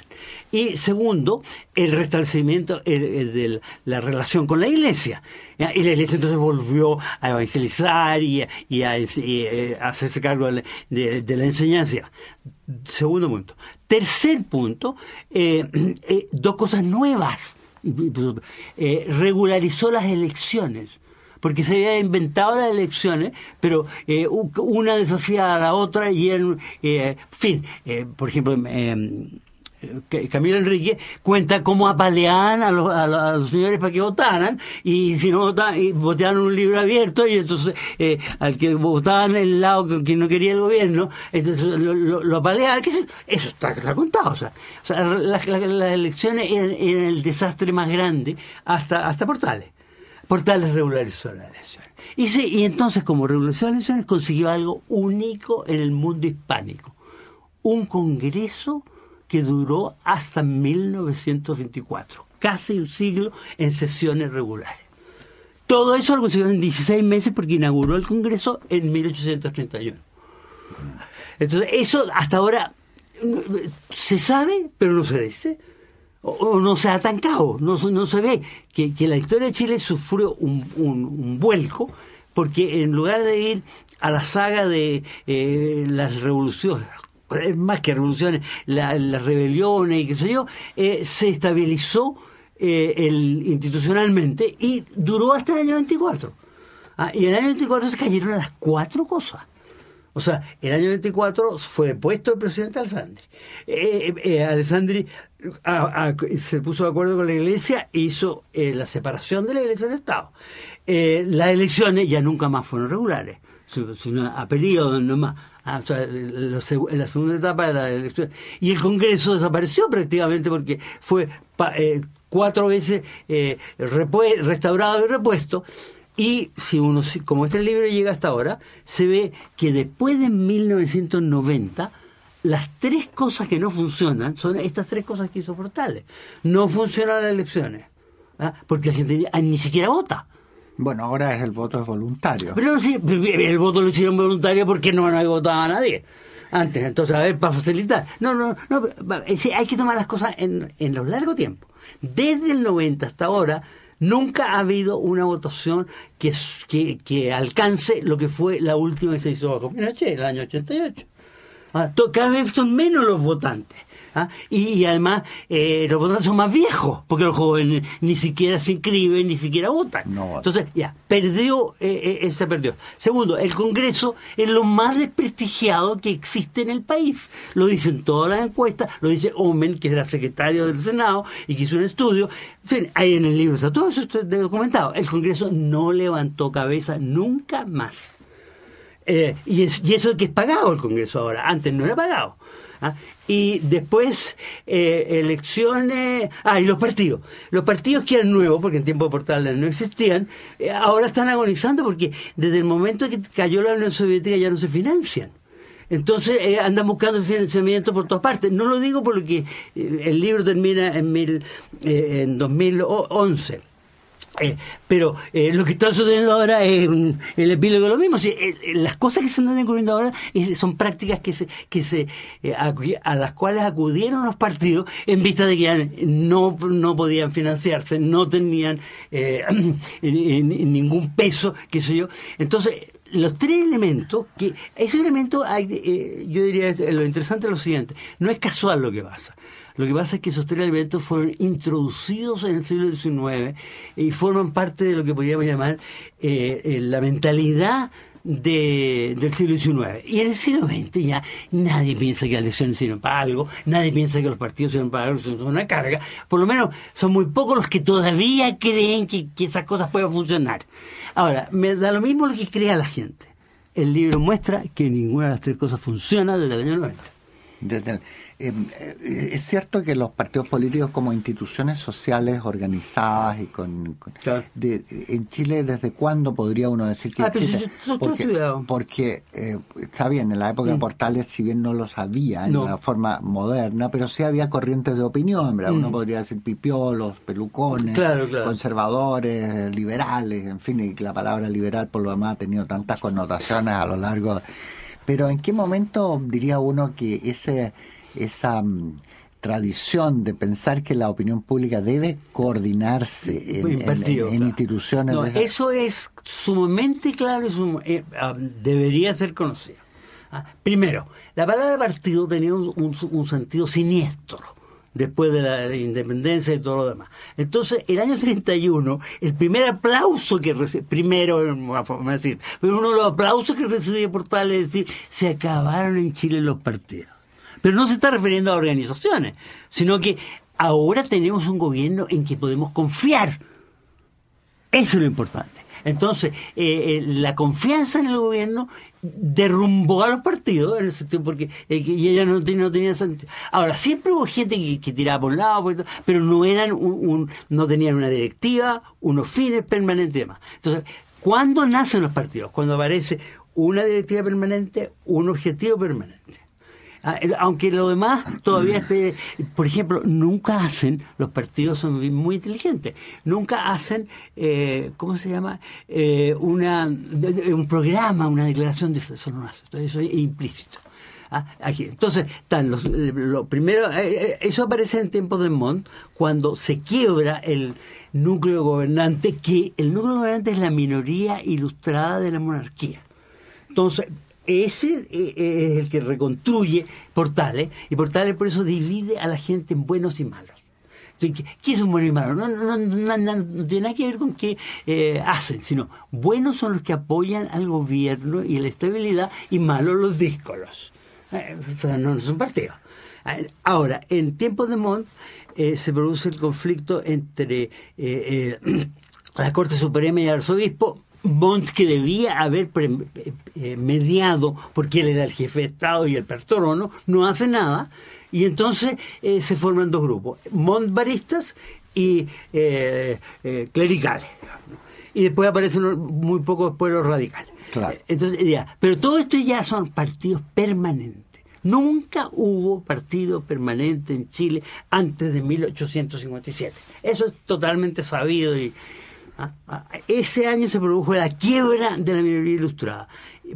S3: Y segundo, el restablecimiento de la relación con la iglesia. Y la iglesia entonces volvió a evangelizar y a, eh, hacerse cargo de, la enseñanza. Segundo punto. Tercer punto, eh, eh, dos cosas nuevas. regularizó las elecciones porque se había inventado las elecciones, pero eh, una deshacía a la otra y en eh, fin, eh, por ejemplo, em, em, Camilo Enrique cuenta cómo apaleaban a los, señores para que votaran y si no votaban, y votaban un libro abierto y entonces al que votaban el lado que, no quería el gobierno entonces lo, apaleaban eso, está, contado o sea, las, elecciones eran, el desastre más grande hasta hasta Portales portales regularizó Y, sí, y entonces como elecciones, consiguió algo único en el mundo hispánico, un congreso que duró hasta 1924, casi un siglo en sesiones regulares. Todo eso lo consiguió en 16 meses porque inauguró el Congreso en 1831. Entonces, eso hasta ahora se sabe, pero no se dice o no se ha atancado, no, no se ve que, que, la historia de Chile sufrió un, un, vuelco porque en lugar de ir a la saga de eh, las revoluciones, eh, más que revoluciones, la, las rebeliones y qué sé yo, eh, se estabilizó institucionalmente y duró hasta el año 24. Ah, y en el año 24 se cayeron las cuatro cosas. O sea, el año 24 fue puesto el presidente Alessandri. Eh, eh, eh, Alessandri se puso de acuerdo con la iglesia e hizo la separación de la iglesia del Estado. las elecciones ya nunca más fueron regulares, sino a periodo nomás. Ah, o sea, en la segunda etapa de la elección. Y el Congreso desapareció prácticamente porque fue cuatro veces restaurado y repuesto. Y si uno, como este libro llega hasta ahora, se ve que después de 1990, las tres cosas que no funcionan son estas tres cosas que hizo Portales. No funcionan las elecciones, ¿ah? porque la gente ah, ni siquiera vota. Bueno, ahora es el voto es
S2: voluntario. Pero
S3: sí, el voto lo hicieron voluntario porque no, no votado a nadie antes. Entonces, a ver, para facilitar. No, no, no, eh, hay que tomar las cosas en, lo largo tiempo. Desde el 90 hasta ahora, Nunca ha habido una votación que, alcance lo que fue la última que se hizo bajo Pinochet, el año 88. Ah, cada vez son menos los votantes. ¿ah? Y, además eh, los votantes son más viejos, porque los jóvenes ni siquiera se inscriben, ni siquiera votan. Entonces, ya, perdió, eh, eh, se perdió. Segundo, el Congreso es lo más desprestigiado que existe en el país. Lo dicen todas las encuestas, lo dice Omen, que era secretario del Senado y que hizo un estudio. En fin, ahí en el libro está todo eso documentado. El Congreso no levantó cabeza nunca más. y, y eso es que es pagado el Congreso ahora. Antes no era pagado. ¿ah? Y después eh, elecciones, ah, y los partidos. Los partidos que eran nuevos, porque en tiempo de no existían, eh, ahora están agonizando porque desde el momento que cayó la Unión Soviética ya no se financian. Entonces eh, andan buscando financiamiento por todas partes. No lo digo porque el libro termina en, mil, en 2011 eh, pero eh, lo que está sucediendo ahora es mm, el epílogo de lo mismo. Eh, las cosas que se están ocurriendo ahora son prácticas que a, las cuales acudieron los partidos en vista de que no, no podían financiarse, no tenían [clears throat] ningún peso, qué sé yo. Entonces, los tres elementos, que ese elemento, yo diría, lo interesante es lo siguiente, no es casual lo que pasa. Lo que pasa es que esos tres elementos fueron introducidos en el siglo XIX y forman parte de lo que podríamos llamar eh, eh, la mentalidad del siglo XIX. Y en el siglo XX ya nadie piensa que las elecciones sirven para algo, nadie piensa que los partidos sirven para algo, son una carga. Por lo menos son muy pocos los que todavía creen que, que esas cosas pueden funcionar. Ahora, me da lo mismo lo que crea la gente. El libro muestra que ninguna de las tres cosas funciona desde el año 90.
S2: Em, eh, es cierto que los partidos políticos como instituciones sociales organizadas y con, en Chile desde cuándo podría uno decir que ah, porque, eh, está bien en la época de mm. Portales si bien no lo sabía en la forma moderna pero sí había corrientes de opinión ¿verdad? uno mm. podría decir pipiolos pelucones conservadores liberales en fin y la palabra liberal por lo demás ha tenido tantas connotaciones a lo largo pero ¿en qué momento diría uno que ese, esa mm, tradición de pensar que la opinión pública debe coordinarse eh, en, instituciones?
S3: eso es sumamente claro y eh, ah, debería ser conocido. Ah, primero, la palabra partido tenía un, un sentido siniestro después de la independencia y todo lo demás. Entonces, el año 31, el primer aplauso que recibió primero, vamos a decir, uno de los aplausos que recibía Portales es decir, se acabaron en Chile los partidos. Pero no se está refiriendo a organizaciones, sino que ahora tenemos un gobierno en que podemos confiar. Eso es lo importante. Entonces, eh, eh, la confianza en el gobierno derrumbó a los partidos, porque eh, ella no, tenía, sentido. Ahora, siempre hubo gente que, tiraba por un lado, pero no, eran no tenían una directiva, unos fines permanentes y demás. Entonces, ¿cuándo nacen los partidos? Cuando aparece una directiva permanente, un objetivo permanente. Ah, aunque lo demás todavía esté, por ejemplo, nunca hacen, los partidos son muy inteligentes, nunca hacen, eh, ¿cómo se llama? Eh, una, un programa, una declaración de eso no hace, eso es implícito. Ah, aquí. Entonces, lo primero, eh, eso aparece en tiempos de mont cuando se quiebra el núcleo gobernante, que el núcleo gobernante es la minoría ilustrada de la monarquía. Entonces, ese eh, eh, es el que reconstruye Portales, y Portales por eso divide a la gente en buenos y malos. ¿Qué es un bueno y malo? No, tiene nada que ver con qué eh, hacen, sino buenos son los que apoyan al gobierno y la estabilidad, y malos los díscolos. o sea, no, son partidos. Ahora, en tiempos de Montt se produce el conflicto entre [clears throat] la Corte Suprema y el arzobispo, Montt que debía haber eh, eh, mediado, porque él era el jefe de Estado y el pertorono, no hace nada, y entonces eh, se forman dos grupos, montbaristas y clericales. Y después aparecen muy pocos pueblos radicales. Entonces, pero todo esto ya son partidos permanentes. Nunca hubo partido permanente en Chile antes de 1857. Eso es totalmente sabido y, ese año se produjo la quiebra de la minoría ilustrada,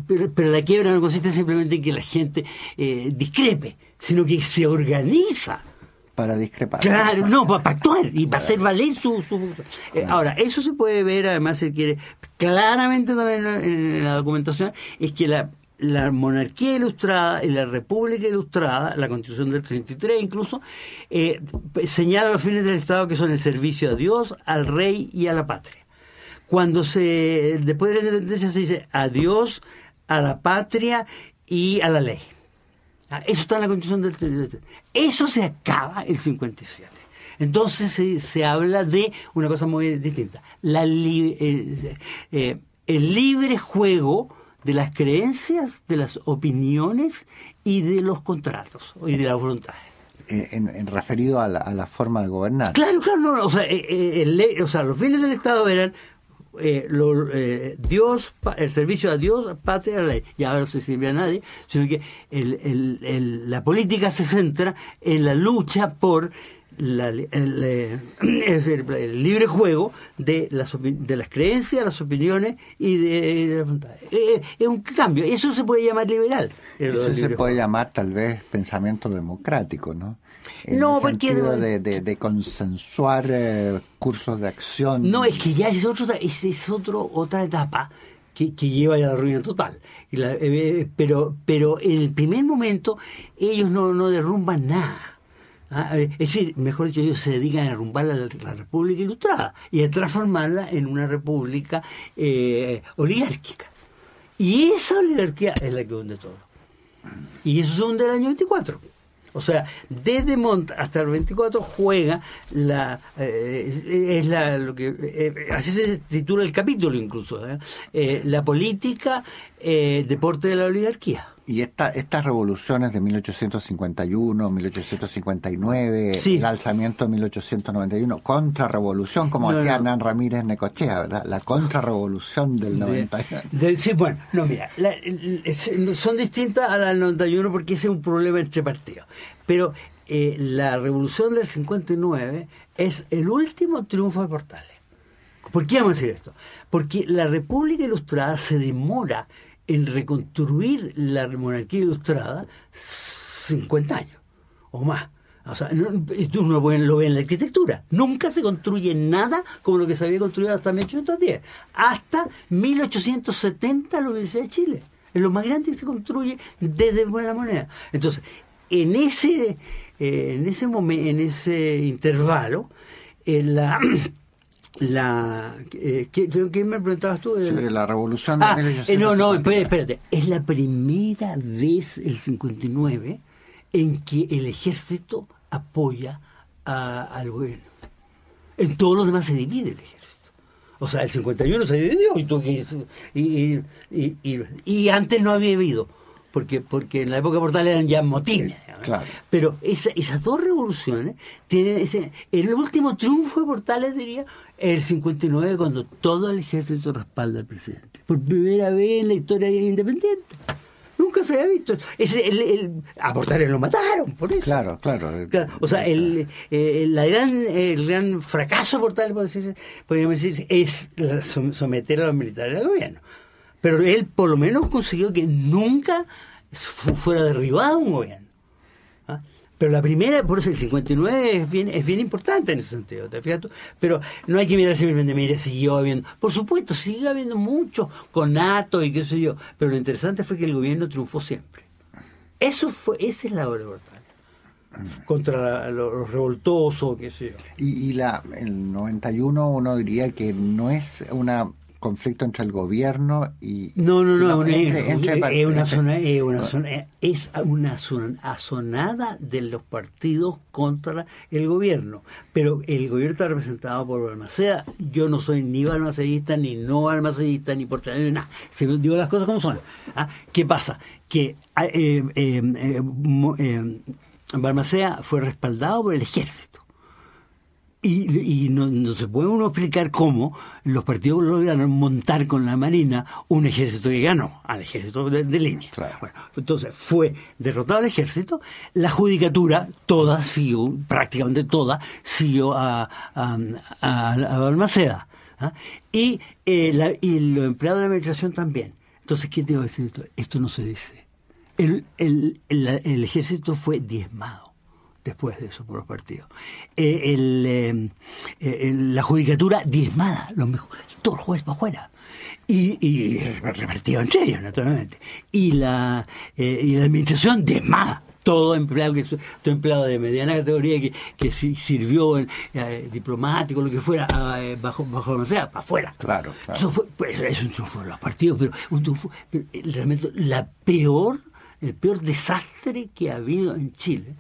S3: pero, la quiebra no consiste simplemente en que la gente eh, discrepe, sino que se organiza para discrepar. Claro, no, para, actuar y para, hacer valer su... Eh, ahora, eso se puede ver, además, se quiere claramente también en la documentación, es que la la monarquía ilustrada y la república ilustrada, la constitución del 33 incluso, eh, señala los fines del Estado que son el servicio a Dios, al rey y a la patria. Cuando se, después de la independencia se dice a Dios, a la patria y a la ley. Ah, eso está en la constitución del 33. Eso se acaba el 57. Entonces se, habla de una cosa muy distinta. Eh, eh, el libre juego de las creencias, de las opiniones y de los contratos y de las voluntades.
S2: Eh, en, referido a la, forma de gobernar. Claro,
S3: claro, no, eh, eh, o, sea, los fines del Estado eran eh, lo, Dios, el servicio a Dios, patria, la ley. ya ahora no se sirve a nadie, sino que la política se centra en la lucha por eh, [clears throat] el, libre juego de las, de las creencias, las opiniones y de, la es, eh, eh, es un cambio. Eso se puede llamar liberal. Eso se puede
S2: llamar tal vez pensamiento democrático, ¿no? no, porque de, de, consensuar cursos de acción.
S3: No, es que ya es, otro, es, otro, otra etapa que, que, lleva a la ruina total. pero, pero en el primer momento ellos no, no derrumban nada Ah, eh, es decir, mejor dicho, ellos se dedican a arrumbar la, República Ilustrada y a transformarla en una república eh, oligárquica. Y esa oligarquía es la que hunde todo. Y eso es hunde el año 24. O sea, desde Montt hasta el 24 juega la. Eh, es la. Lo que, así se titula el capítulo incluso. la política, deporte de la oligarquía. Y estas revoluciones de
S2: 1851, 1859, el alzamiento de 1891, contrarrevolución, como decía Hernán Ramírez Necochea, ¿verdad? La contrarrevolución del 91.
S3: sí, bueno, no, mira, son distintas a la del 91 porque ese es un problema entre partidos. Pero eh, la revolución del 59 es el último triunfo de Portales. ¿Por qué vamos a decir esto? Porque la República Ilustrada se demora en reconstruir la monarquía ilustrada 50 años o más. O sea, no, tú lo ves en la arquitectura. Nunca se construye nada como lo que se había construido hasta 1810. Hasta 1870 lo dice de Chile. Es lo más grande que se construye desde buena moneda. Entonces, en ese, eh, en ese, en ese intervalo, la [clears throat] la eh, ¿qué, me preguntabas tú eh, sobre la revolución de ah, eh, no no espérate, es la primera vez el 59 en que el ejército apoya al gobierno en todos los demás se divide el ejército o sea el 51 se dividió y, tú, y, y, y antes no había habido porque porque en la época Portales eran ya motines Claro. Pero esas dos revoluciones tienen el último triunfo de Portales diría el 59 cuando todo el ejército respalda al presidente. Por primera vez en la historia independiente. Nunca se había visto. el, a Portales lo mataron, por eso. Claro, claro. o sea, el, eh, la gran, gran fracaso de Portales, podríamos decir, es someter a los militares al gobierno. Pero él por lo menos consiguió que nunca fuera derribado un gobierno. Pero la primera, por eso el 59 es bien, es bien importante en ese sentido, ¿te fijas tú? Pero no hay que mirar simplemente, mire, siguió habiendo. Por supuesto, sigue habiendo mucho con Nato y qué sé yo. Pero lo interesante fue que el gobierno triunfó siempre. Eso fue, esa es la obra Contra los lo revoltosos, qué sé yo. Y, la, el
S2: 91 uno diría que no es una conflicto entre el gobierno y...
S3: No, no, no, es, una zona, es, una de los partidos contra el gobierno. Pero el gobierno está representado por Balmaceda. Yo no soy ni balmacedista, ni no balmacedista, ni por ni nada. digo las cosas como son. ¿Ah? ¿Qué pasa? Que ah, eh, eh, eh, eh fue respaldado por el ejército. Y, no, se puede uno explicar cómo los partidos lograron montar con la Marina un ejército que ganó al ejército de, línea. entonces fue derrotado el ejército, la judicatura, toda siguió, prácticamente toda, siguió a, a, Balmaceda. ¿ah? Eh, y, los empleados de la administración también. Entonces, ¿qué te iba decir esto? Esto no se dice. el, el, el ejército fue diezmado después de eso por los partidos. Eh, em, eh, la judicatura diezmada, los el todos los jueces para afuera. Y, y, repartido entre ellos, naturalmente. Y la, eh, y la administración diezmada. Todo empleado, empleado de mediana categoría que, sirvió en, diplomático, lo que fuera, ah, bajo, bajo sea, para afuera.
S2: Claro, Eso fue,
S3: pues, es un triunfo de los partidos, pero, un realmente la peor, el peor desastre que ha habido en Chile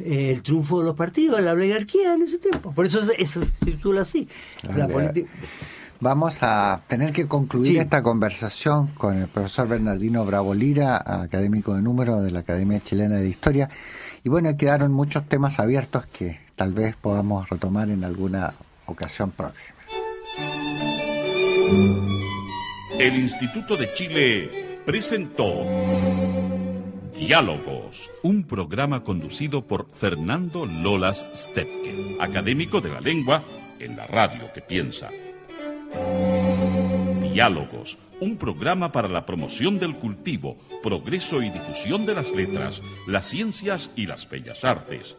S3: eh, el triunfo de los partidos, la oligarquía en ese tiempo. Por eso, eso se titula así. Ah,
S2: Vamos a tener que concluir esta conversación con el profesor Bernardino Bravo Lira, académico de número de la Academia Chilena de Historia. Y bueno, quedaron muchos temas abiertos que tal vez podamos retomar en alguna ocasión próxima.
S1: El Instituto de Chile presentó. Diálogos, un programa conducido por Fernando Lolas Stepke, académico de la lengua en la radio que piensa. Diálogos, un programa para la promoción del cultivo, progreso y difusión de las letras, las ciencias y las bellas artes.